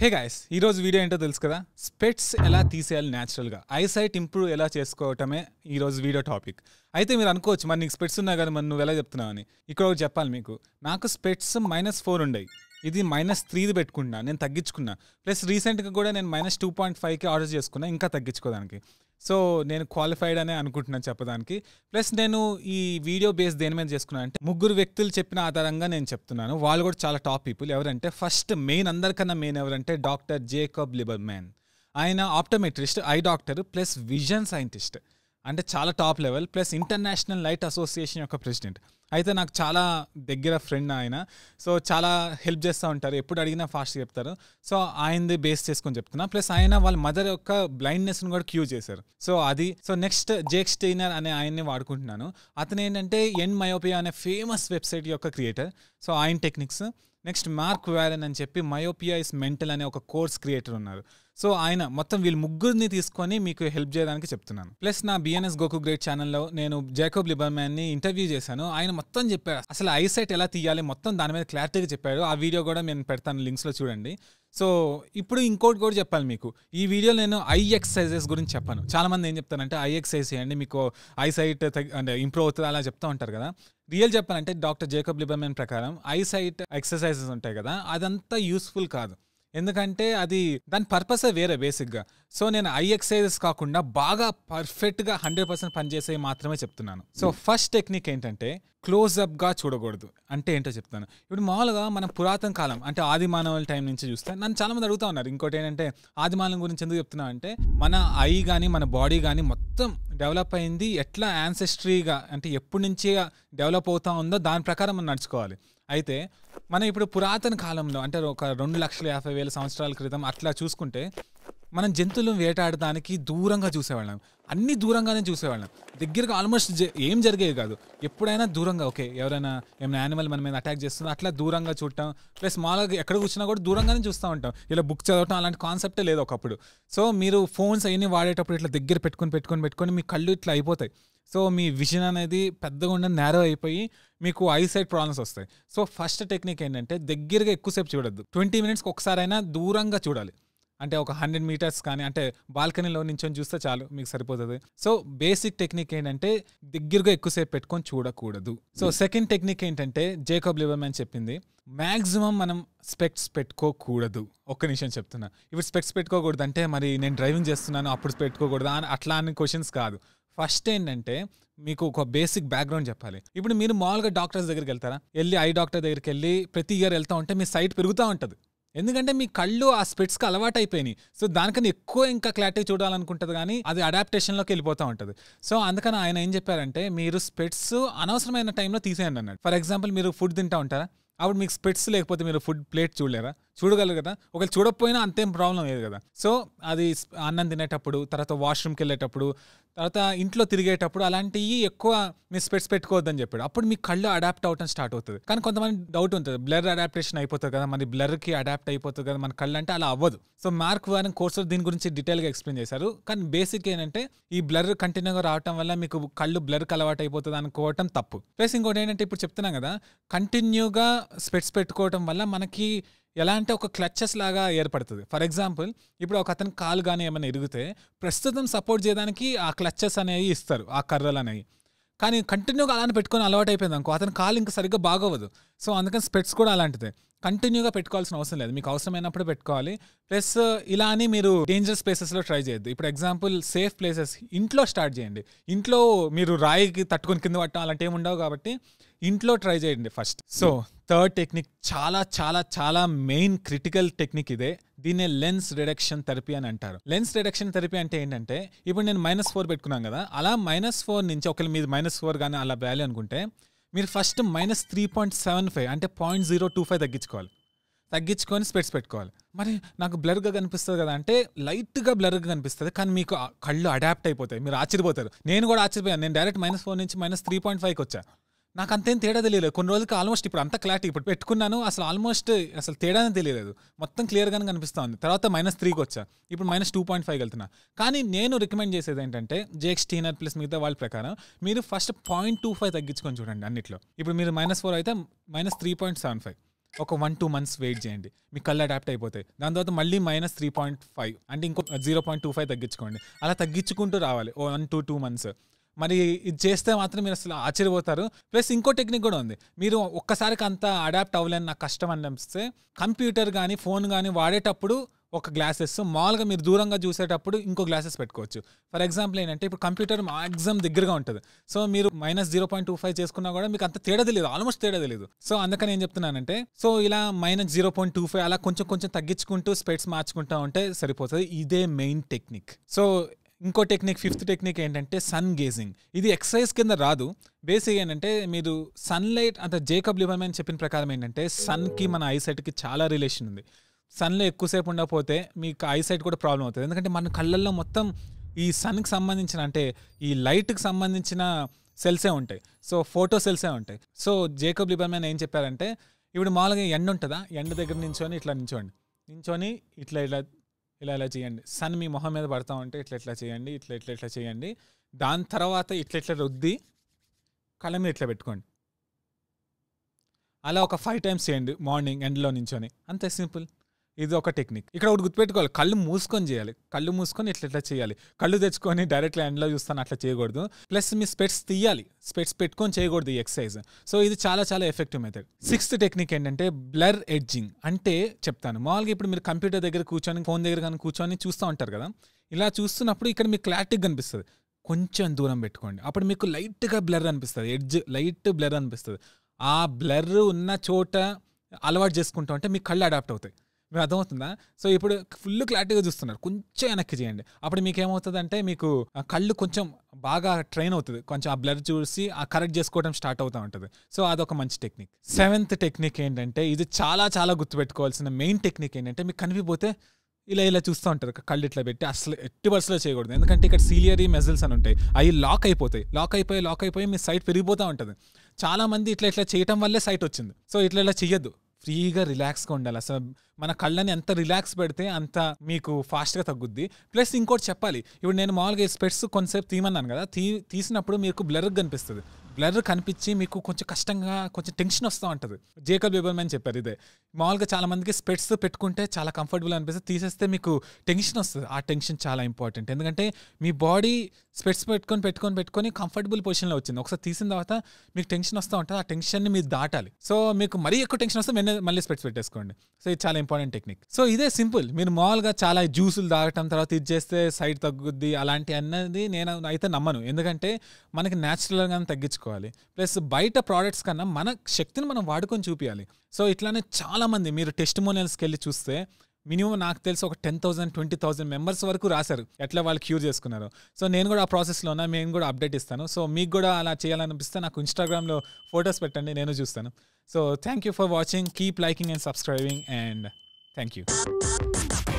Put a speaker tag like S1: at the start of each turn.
S1: Hey guys ఈరోజు video ఏంటో తెలుసు కదా స్పెట్స్ ఎలా తీసేయాలి న్యాచురల్గా ఐసైట్ ఇంప్రూవ్ ఎలా చేసుకోవటమే ఈరోజు వీడియో టాపిక్ అయితే మీరు అనుకోవచ్చు మరి నీకు స్పెట్స్ ఉన్నా కానీ మరి నువ్వు ఎలా చెప్తున్నావు అని ఇక్కడ ఒకటి చెప్పాలి మీకు నాకు స్పెట్స్ మైనస్ ఫోర్ ఉన్నాయి ఇది మైనస్ త్రీది పెట్టుకున్నా నేను తగ్గించుకున్నా ప్లస్ రీసెంట్గా కూడా నేను మైనస్ టూ పాయింట్ ఫైవ్కి ఆర్డర్ చేసుకున్నా ఇంకా తగ్గించుకోవడానికి సో నేను క్వాలిఫైడ్ అనే అనుకుంటున్నాను చెప్పడానికి ప్లస్ నేను ఈ వీడియో బేస్ దేని మీద చేసుకున్నాను అంటే ముగ్గురు వ్యక్తులు చెప్పిన ఆధారంగా నేను చెప్తున్నాను వాళ్ళు కూడా చాలా టాప్ పీపుల్ ఎవరంటే ఫస్ట్ మెయిన్ అందరికన్నా మెయిన్ ఎవరంటే డాక్టర్ జేకబ్ లిబర్ మ్యాన్ ఆయన optometrist eye doctor plus vision scientist అంటే చాలా top level plus international light association యొక్క ప్రెసిడెంట్ అయితే నాకు చాలా దగ్గర ఫ్రెండ్ ఆయన సో చాలా హెల్ప్ చేస్తూ ఉంటారు ఎప్పుడు అడిగినా ఫాస్ట్ చెప్తారు సో ఆయనది బేస్ చేసుకొని చెప్తున్నా ప్లస్ ఆయన వాళ్ళ మదర్ యొక్క బ్లైండ్నెస్ని కూడా క్యూ చేశారు సో అది సో నెక్స్ట్ జేక్ స్టెయినర్ అనే ఆయన్ని వాడుకుంటున్నాను అతను ఏంటంటే ఎన్ మయోపియా అనే ఫేమస్ వెబ్సైట్ యొక్క క్రియేటర్ సో ఆయన టెక్నిక్స్ నెక్స్ట్ మార్క్ వ్యాలన్ అని చెప్పి మయోపియా ఇస్ మెంటల్ అనే ఒక కోర్స్ క్రియేటర్ ఉన్నారు సో ఆయన మొత్తం వీళ్ళు ముగ్గురిని తీసుకొని మీకు హెల్ప్ చేయడానికి చెప్తున్నాను ప్లస్ నా బిఎన్ఎస్ గోకు గ్రేట్ ఛానల్లో నేను జాకోబ్ ని ఇంటర్వ్యూ చేశాను ఆయన మొత్తం చెప్పాడు అసలు ఐసైట్ ఎలా తీయాలి మొత్తం దాని మీద క్లారిటీగా చెప్పాడు ఆ వీడియో కూడా నేను పెడతాను లింక్స్లో చూడండి సో ఇప్పుడు ఇంకోటి కూడా చెప్పాలి మీకు ఈ వీడియో నేను ఐ ఎక్సర్సైజెస్ గురించి చెప్పాను చాలామంది ఏం చెప్తానంటే ఐ ఎక్సర్సైజ్ చేయండి మీకు ఐసైట్ అంటే ఇంప్రూవ్ అవుతుంది అలా చెప్తూ ఉంటారు కదా రియల్ చెప్పాలంటే డాక్టర్ జేకబ్ లిబర్మెన్ ప్రకారం ఐసైట్ ఎక్సర్సైజెస్ ఉంటాయి కదా అదంతా యూస్ఫుల్ కాదు ఎందుకంటే అది దాని పర్పసే వేరే బేసిక్గా సో నేను ఐ ఎక్సైజెస్ కాకుండా బాగా పర్ఫెక్ట్గా హండ్రెడ్ పర్సెంట్ పనిచేసే మాత్రమే చెప్తున్నాను సో hmm. ఫస్ట్ టెక్నిక్ ఏంటంటే గా చూడకూడదు అంటే ఏంటో చెప్తాను ఇప్పుడు మామూలుగా మనం పురాతన కాలం అంటే ఆది మానవుల టైం నుంచి చూస్తే నన్ను చాలామంది అడుగుతా ఉన్నారు ఇంకోటి ఏంటంటే ఆది మానవం గురించి ఎందుకు చెప్తున్నా అంటే మన ఐ కానీ మన బాడీ కానీ మొత్తం డెవలప్ అయింది ఎట్లా యాన్సెస్ట్రీగా అంటే ఎప్పటి నుంచి డెవలప్ అవుతా ఉందో దాని ప్రకారం మనం నడుచుకోవాలి అయితే మనం ఇప్పుడు పురాతన కాలంలో అంటే ఒక రెండు లక్షల యాభై వేల సంవత్సరాల క్రితం అట్లా చూసుకుంటే మనం జంతువులను వేటాడడానికి దూరంగా చూసేవాళ్ళం అన్ని దూరంగానే చూసేవాళ్ళం దగ్గరగా ఆల్మోస్ట్ ఏం జరిగేది కాదు ఎప్పుడైనా దూరంగా ఓకే ఎవరైనా ఏమైనా యానిమల్ మన మీద అటాక్ చేస్తుందో అట్లా దూరంగా చూడటం ప్లస్ మామూలుగా ఎక్కడ కూర్చున్నా కూడా దూరంగానే చూస్తూ ఉంటాం ఇలా బుక్ చదవటం అలాంటి కాన్సెప్టే లేదు ఒకప్పుడు సో మీరు ఫోన్స్ అవన్నీ వాడేటప్పుడు ఇట్లా దగ్గర పెట్టుకుని పెట్టుకుని పెట్టుకొని మీ కళ్ళు ఇట్లా అయిపోతాయి సో మీ విజన్ అనేది పెద్దగా ఉండదు నేరో అయిపోయి మీకు ఐ సైడ్ ప్రాబ్లమ్స్ వస్తాయి సో ఫస్ట్ టెక్నిక్ ఏంటంటే దగ్గరగా ఎక్కువసేపు చూడద్దు ట్వంటీ మినిట్స్కి ఒకసారైనా దూరంగా చూడాలి అంటే ఒక హండ్రెడ్ మీటర్స్ కానీ అంటే బాల్కనీలో నించొని చూస్తే చాలు మీకు సరిపోతుంది సో బేసిక్ టెక్నిక్ ఏంటంటే దగ్గరగా ఎక్కువసేపు పెట్టుకొని చూడకూడదు సో hmm. సెకండ్ టెక్నిక్ ఏంటంటే జేకబ్ లివర్మ్యాన్ చెప్పింది మ్యాక్సిమం మనం స్పెక్ట్స్ పెట్టుకోకూడదు ఒక్క నిమిషం చెప్తున్నా ఇప్పుడు స్పెక్ట్స్ పెట్టుకోకూడదు అంటే మరి నేను డ్రైవింగ్ చేస్తున్నాను అప్పుడు పెట్టుకోకూడదు అని అట్లా అని క్వశ్చన్స్ కాదు ఫస్ట్ ఏంటంటే మీకు ఒక బేసిక్ బ్యాక్గ్రౌండ్ చెప్పాలి ఇప్పుడు మీరు మామూలుగా డాక్టర్స్ దగ్గరికి వెళ్తారా వెళ్ళి ఐ డాక్టర్ దగ్గరికి వెళ్ళి ప్రతి ఇయర్ వెళ్తూ ఉంటే మీ సైట్ పెరుగుతూ ఉంటుంది ఎందుకంటే మీ కళ్ళు ఆ స్పెట్స్కి అలవాటు అయిపోయినాయి సో దానికన్నా ఎక్కువ ఇంకా క్లారిటీ చూడాలనుకుంటుంది కానీ అది అడాప్టేషన్లోకి వెళ్ళిపోతూ ఉంటుంది సో అందుకని ఆయన ఏం చెప్పారంటే మీరు స్పెట్స్ అనవసరమైన టైంలో తీసేయండి అన్నాడు ఫర్ ఎగ్జాంపుల్ మీరు ఫుడ్ తింటా ఉంటారా అప్పుడు మీకు స్పెట్స్ లేకపోతే మీరు ఫుడ్ ప్లేట్ చూడలేరా చూడగలరు కదా ఒకవేళ చూడకపోయినా అంతేం ప్రాబ్లం లేదు కదా సో అది అన్నం తినేటప్పుడు తర్వాత వాష్రూమ్కి వెళ్ళేటప్పుడు తర్వాత ఇంట్లో తిరిగేటప్పుడు అలాంటివి ఎక్కువ పెట్టుకోవద్దు పెట్టుకోవద్దని చెప్పాడు అప్పుడు మీ కళ్ళు అడాప్ట్ అవటం స్టార్ట్ అవుతుంది కానీ కొంతమంది డౌట్ ఉంటుంది బ్లర్ అడాప్టేషన్ అయిపోతుంది కదా మన బ్లర్కి అడాప్ట్ అయిపోతుంది కదా మన కళ్ళు అంటే అలా అవ్వదు సో మార్క్ వారం కోర్సులో దీని గురించి డీటెయిల్గా ఎక్స్ప్లెయిన్ చేశారు కానీ బేసిక్ ఏంటంటే ఈ బ్లర్ కంటిన్యూగా రావటం వల్ల మీకు కళ్ళు బ్లర్కి అలవాటు అయిపోతుంది అనుకోవటం తప్పు ప్లస్ ఇంకోటి ఏంటంటే ఇప్పుడు చెప్తున్నాం కదా కంటిన్యూగా స్పెట్స్ పెట్టుకోవటం వల్ల మనకి ఎలా అంటే ఒక క్లచెస్ లాగా ఏర్పడుతుంది ఫర్ ఎగ్జాంపుల్ ఇప్పుడు ఒక అతని కాలు కానీ ఏమైనా ఇరిగితే ప్రస్తుతం సపోర్ట్ చేయడానికి ఆ క్లచెస్ అనేవి ఇస్తారు ఆ కర్రలు అనేవి కానీ కంటిన్యూగా అలానే పెట్టుకొని అలవాటు అయిపోయింది అనుకో అతని కాలు ఇంకా సరిగ్గా బాగోవదు సో అందుకని స్పెట్స్ కూడా అలాంటిదే కంటిన్యూగా పెట్టుకోవాల్సిన అవసరం లేదు మీకు అవసరమైనప్పుడు పెట్టుకోవాలి ప్లస్ ఇలా అని మీరు డేంజరస్ ప్లేసెస్లో ట్రై చేయొద్దు ఇప్పుడు ఎగ్జాంపుల్ సేఫ్ ప్లేసెస్ ఇంట్లో స్టార్ట్ చేయండి ఇంట్లో మీరు రాయికి తట్టుకొని కింద పట్టడం అలాంటివి ఉండవు కాబట్టి ఇంట్లో ట్రై చేయండి ఫస్ట్ సో థర్డ్ టెక్నిక్ చాలా చాలా చాలా మెయిన్ క్రిటికల్ టెక్నిక్ ఇదే దీన్నే లెన్స్ రిడక్షన్ థెరపీ అని అంటారు లెన్స్ రిడక్షన్ థెరపీ అంటే ఏంటంటే ఇప్పుడు నేను మైనస్ ఫోర్ పెట్టుకున్నాను కదా అలా మైనస్ ఫోర్ నుంచి ఒకవేళ మీరు మైనస్ ఫోర్ కానీ అలా వాల్యూ అనుకుంటే మీరు first minus three point seven five అంటే పాయింట్ జీరో టూ ఫైవ్ తగ్గించుకోవాలి తగ్గించుకొని స్పెట్స్ పెట్టుకోవాలి మరి నాకు బ్లర్గా కనిపిస్తుంది కదా అంటే లైట్గా బ్లర్గా కనిపిస్తుంది కానీ మీకు కళ్ళు అడాప్ట్ అయిపోతాయి మీరు ఆశ్చర్యపోతారు నేను కూడా ఆశ్చర్యపోయాను నేను డైరెక్ట్ మైనస్ ఫోర్ నుంచి మైనస్ త్రీ పాయింట్ ఫైవ్కి వచ్చాను నాకు అంతేం తేడా తెలియలేదు కొన్ని రోజులకి ఆల్మోస్ట్ ఇప్పుడు అంత క్లారిటీ ఇప్పుడు పెట్టుకున్నాను అసలు ఆల్మోస్ట్ అసలు తేడానే తెలియలేదు మొత్తం క్లియర్గానే కనిపిస్తుంది తర్వాత మైనస్ త్రీకి వచ్చా ఇప్పుడు మైనస్ టూ పాయింట్ ఫైవ్ వెళ్తున్నా కానీ నేను రికమెండ్ చేసేది ఏంటంటే జేక్స్ టీనర్ ప్లస్ మిగతా వాళ్ళ ప్రకారం మీరు ఫస్ట్ పాయింట్ టూ ఫైవ్ తగ్గించుకొని చూడండి అన్నిట్లో ఇప్పుడు మీరు మైనస్ ఫోర్ అయితే minus three point seven five ఒక వన్ టూ మంత్స్ వెయిట్ చేయండి మీ కళ్ళు అడాప్ట్ అయిపోతాయి దాని తర్వాత మళ్ళీ మైనస్ త్రీ పాయింట్ ఫైవ్ అంటే ఇంకో జీరో పాయింట్ టూ ఫైవ్ తగ్గించుకోండి అలా తగ్గించుకుంటూ రావాలి ఓ వన్ టూ టూ మంత్స్ మరి ఇది చేస్తే మాత్రం మీరు అసలు ఆశ్చర్యపోతారు ప్లస్ ఇంకో టెక్నిక్ కూడా ఉంది మీరు ఒక్కసారికి అంత అడాప్ట్ అవ్వలేని నాకు కష్టం అనిపిస్తే కంప్యూటర్ కానీ ఫోన్ కానీ వాడేటప్పుడు ఒక గ్లాసెస్ మామూలుగా మీరు దూరంగా చూసేటప్పుడు ఇంకో గ్లాసెస్ పెట్టుకోవచ్చు ఫర్ ఎగ్జాంపుల్ ఏంటంటే ఇప్పుడు కంప్యూటర్ మాక్సిమం దగ్గరగా ఉంటుంది సో మీరు minus zero point two five చేసుకున్నా కూడా మీకు అంత తేడా తెలియదు ఆల్మోస్ట్ తేడా తెలియదు సో అందుకని ఏం చెప్తున్నానంటే సో ఇలా minus zero point two five అలా కొంచెం కొంచెం తగ్గించుకుంటూ స్పెట్స్ మార్చుకుంటా ఉంటే సరిపోతుంది ఇదే మెయిన్ టెక్నిక్ సో ఇంకో టెక్నిక్ ఫిఫ్త్ టెక్నిక్ ఏంటంటే సన్ గేజింగ్ ఇది ఎక్సర్సైజ్ కింద రాదు బేసిక్ ఏంటంటే మీరు సన్లైట్ అంత జేకబ్ లివర్మెన్ చెప్పిన ప్రకారం ఏంటంటే సన్కి మన ఐసైట్కి చాలా రిలేషన్ ఉంది సన్లో ఎక్కువసేపు ఉండకపోతే మీకు ఐసైట్ కూడా ప్రాబ్లం అవుతుంది ఎందుకంటే మన కళ్ళల్లో మొత్తం ఈ సన్కి సంబంధించిన అంటే ఈ లైట్కి సంబంధించిన సెల్సే ఉంటాయి సో ఫోటో సెల్సే ఉంటాయి సో జేకబ్ లిబర్మెన్ ఏం చెప్పారంటే ఇప్పుడు మామూలుగా ఎండ ఉంటుందా ఎండ దగ్గర నించొని ఇట్లా నించోండి నించోని ఇట్లా ఇట్లా ఇలా ఇలా చేయండి సన్ మీ మొహం మీద పడతా ఉంటే ఇట్లా ఇట్లా చేయండి ఇట్లా ఇట్లా ఇట్లా చేయండి దాని తర్వాత ఇట్లా ఇట్లా రుద్ది కళ్ళ మీద ఇట్లా పెట్టుకోండి అలా ఒక ఫైవ్ టైమ్స్ చేయండి మార్నింగ్ ఎండ్లో నించొని అంతే సింపుల్ ఇది ఒక టెక్నిక్ ఇక్కడ ఒకటి గుర్తుపెట్టుకోవాలి కళ్ళు మూసుకొని చేయాలి కళ్ళు మూసుకొని ఇట్లా ఇట్లా చేయాలి కళ్ళు తెచ్చుకొని డైరెక్ట్ ల్యాండ్లో చూస్తాను అట్లా చేయకూడదు ప్లస్ మీ స్పెట్స్ తీయాలి స్పెట్స్ పెట్టుకొని చేయకూడదు ఈ ఎక్సర్సైజ్ సో ఇది చాలా చాలా ఎఫెక్టివ్ మెథడ్ సిక్స్త్ టెక్నిక్ ఏంటంటే బ్లర్ ఎడ్జింగ్ అంటే చెప్తాను మామూలుగా ఇప్పుడు మీరు కంప్యూటర్ దగ్గర కూర్చొని ఫోన్ దగ్గర కానీ కూర్చొని చూస్తూ ఉంటారు కదా ఇలా చూస్తున్నప్పుడు ఇక్కడ మీకు క్లారిటీ కనిపిస్తుంది కొంచెం దూరం పెట్టుకోండి అప్పుడు మీకు లైట్గా బ్లర్ అనిపిస్తుంది ఎడ్జ్ లైట్ బ్లర్ అనిపిస్తుంది ఆ బ్లర్ ఉన్న చోట అలవాటు చేసుకుంటూ ఉంటే మీ కళ్ళు అడాప్ట్ అవుతాయి మీరు అర్థమవుతుందా సో ఇప్పుడు ఫుల్ క్లారిటీగా చూస్తున్నారు కొంచెం వెనక్కి చేయండి అప్పుడు మీకు ఏమవుతుంది అంటే మీకు కళ్ళు కొంచెం బాగా ట్రైన్ అవుతుంది కొంచెం ఆ బ్లర్ చూసి ఆ కరెక్ట్ చేసుకోవడం స్టార్ట్ అవుతూ ఉంటుంది సో అదొక మంచి టెక్నిక్ సెవెంత్ టెక్నిక్ ఏంటంటే ఇది చాలా చాలా గుర్తుపెట్టుకోవాల్సిన మెయిన్ టెక్నిక్ ఏంటంటే మీకు కనిపిపోతే ఇలా ఇలా చూస్తూ ఉంటారు కళ్ళు ఇట్లా పెట్టి అసలు ఎట్టి బస్సులో చేయకూడదు ఎందుకంటే ఇక్కడ సీలియరీ మెజల్స్ అని ఉంటాయి అవి లాక్ అయిపోతాయి లాక్ అయిపోయి లాక్ అయిపోయి మీ సైట్ పెరిగిపోతూ ఉంటుంది చాలామంది ఇట్లా ఇట్లా చేయటం వల్లే సైట్ వచ్చింది సో ఇట్లా ఇలా చేయొద్దు ఫ్రీగా రిలాక్స్గా ఉండాలి అసలు మన కళ్ళని ఎంత రిలాక్స్ పెడితే అంత మీకు ఫాస్ట్గా తగ్గుద్ది ప్లస్ ఇంకోటి చెప్పాలి ఇప్పుడు నేను మామూలుగా స్పెట్స్ కొంతసేపు తీయమన్నాను కదా తీ తీసినప్పుడు మీకు బ్లర్గా కనిపిస్తుంది బ్లర్ కనిపించి మీకు కొంచెం కష్టంగా కొంచెం టెన్షన్ వస్తూ ఉంటుంది జేకబ్ అని చెప్పారు ఇదే మామూలుగా చాలా మందికి స్పెట్స్ పెట్టుకుంటే చాలా కంఫర్టబుల్ అనిపిస్తే తీసేస్తే మీకు టెన్షన్ వస్తుంది ఆ టెన్షన్ చాలా ఇంపార్టెంట్ ఎందుకంటే మీ బాడీ స్పెట్స్ పెట్టుకొని పెట్టుకొని పెట్టుకొని కంఫర్టబుల్ పొజిషన్లో వచ్చింది ఒకసారి తీసిన తర్వాత మీకు టెన్షన్ వస్తూ ఉంటుంది ఆ టెన్షన్ని మీరు దాటాలి సో మీకు మరీ ఎక్కువ టెన్షన్ వస్తే వెన్న మళ్ళీ స్పెట్స్ పెట్టేసుకోండి సో ఇది చాలా ఇంపార్టెంట్ టెక్నిక్ సో ఇదే సింపుల్ మీరు మామూలుగా చాలా జ్యూసులు తాగటం తర్వాత ఇది చేస్తే సైడ్ తగ్గుద్ది అలాంటి అన్నది నేను అయితే నమ్మను ఎందుకంటే మనకి న్యాచురల్గా తగ్గించుకో చేసుకోవాలి ప్లస్ బయట ప్రోడక్ట్స్ కన్నా మన శక్తిని మనం వాడుకొని చూపించాలి సో ఇట్లానే చాలామంది మీరు టెస్ట్ మోనల్స్కి వెళ్ళి చూస్తే మినిమం నాకు తెలిసి ఒక ten thousand twenty thousand members వరకు రాశారు ఎట్లా వాళ్ళు క్యూర్ చేసుకున్నారు సో నేను కూడా ఆ ప్రాసెస్లో ఉన్నా మేము కూడా అప్డేట్ ఇస్తాను సో మీకు కూడా అలా చేయాలనిపిస్తే నాకు ఇన్స్టాగ్రామ్లో ఫొటోస్ పెట్టండి నేను చూస్తాను so thank you for watching keep liking and subscribing and thank you